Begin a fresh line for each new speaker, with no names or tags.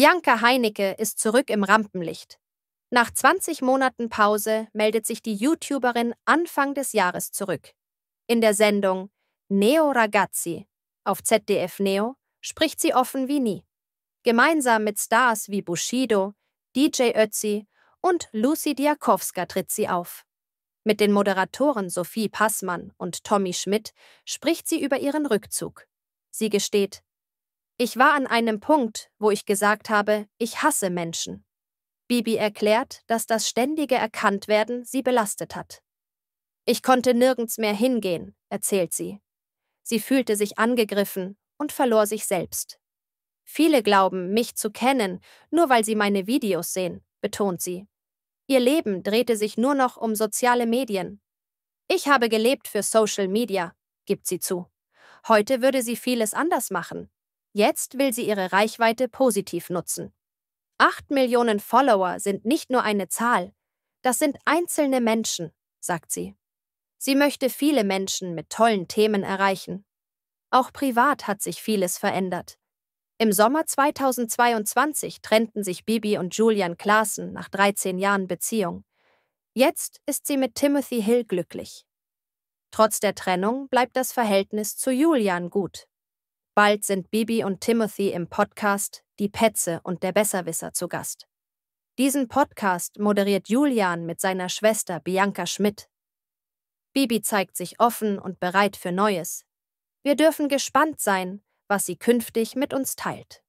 Bianca Heinecke ist zurück im Rampenlicht. Nach 20 Monaten Pause meldet sich die YouTuberin Anfang des Jahres zurück. In der Sendung Neo Ragazzi auf ZDF Neo spricht sie offen wie nie. Gemeinsam mit Stars wie Bushido, DJ Ötzi und Lucy Diakowska tritt sie auf. Mit den Moderatoren Sophie Passmann und Tommy Schmidt spricht sie über ihren Rückzug. Sie gesteht, ich war an einem Punkt, wo ich gesagt habe, ich hasse Menschen. Bibi erklärt, dass das ständige Erkanntwerden sie belastet hat. Ich konnte nirgends mehr hingehen, erzählt sie. Sie fühlte sich angegriffen und verlor sich selbst. Viele glauben, mich zu kennen, nur weil sie meine Videos sehen, betont sie. Ihr Leben drehte sich nur noch um soziale Medien. Ich habe gelebt für Social Media, gibt sie zu. Heute würde sie vieles anders machen, Jetzt will sie ihre Reichweite positiv nutzen. Acht Millionen Follower sind nicht nur eine Zahl, das sind einzelne Menschen, sagt sie. Sie möchte viele Menschen mit tollen Themen erreichen. Auch privat hat sich vieles verändert. Im Sommer 2022 trennten sich Bibi und Julian Klaassen nach 13 Jahren Beziehung. Jetzt ist sie mit Timothy Hill glücklich. Trotz der Trennung bleibt das Verhältnis zu Julian gut. Bald sind Bibi und Timothy im Podcast Die Petze und der Besserwisser zu Gast. Diesen Podcast moderiert Julian mit seiner Schwester Bianca Schmidt. Bibi zeigt sich offen und bereit für Neues. Wir dürfen gespannt sein, was sie künftig mit uns teilt.